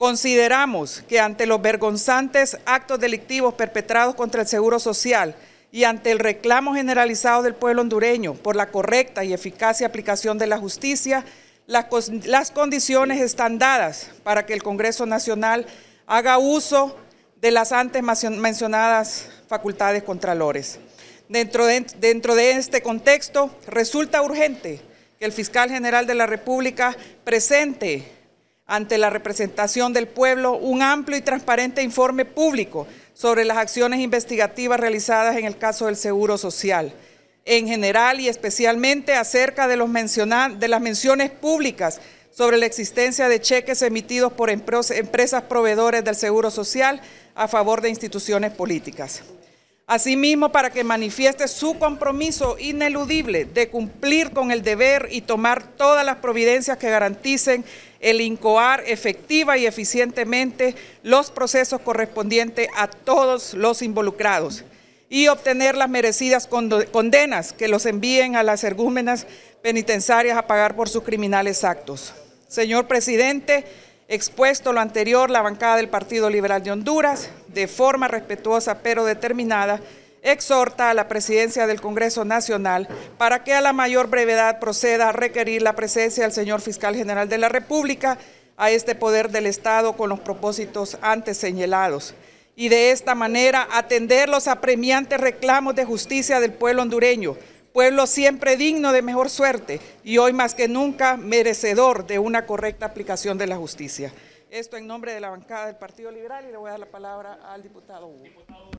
Consideramos que ante los vergonzantes actos delictivos perpetrados contra el Seguro Social y ante el reclamo generalizado del pueblo hondureño por la correcta y eficaz aplicación de la justicia, las, condiciones están dadas para que el Congreso Nacional haga uso de las antes mencionadas facultades contralores. Dentro de, dentro de este contexto, resulta urgente que el Fiscal General de la República presente ante la representación del pueblo un amplio y transparente informe público sobre las acciones investigativas realizadas en el caso del Seguro Social, en general y especialmente acerca de, de las menciones públicas sobre la existencia de cheques emitidos por empresas proveedores del Seguro Social a favor de instituciones políticas. Asimismo, para que manifieste su compromiso ineludible de cumplir con el deber y tomar todas las providencias que garanticen el incoar efectiva y eficientemente los procesos correspondientes a todos los involucrados y obtener las merecidas condenas que los envíen a las ergúmenas penitenciarias a pagar por sus criminales actos. Señor presidente, expuesto lo anterior, la bancada del Partido Liberal de Honduras de forma respetuosa pero determinada, exhorta a la presidencia del Congreso Nacional para que a la mayor brevedad proceda a requerir la presencia del señor fiscal general de la República a este poder del Estado con los propósitos antes señalados y de esta manera atender los apremiantes reclamos de justicia del pueblo hondureño, pueblo siempre digno de mejor suerte y hoy más que nunca merecedor de una correcta aplicación de la justicia. Esto en nombre de la bancada del Partido Liberal y le voy a dar la palabra al diputado Hugo.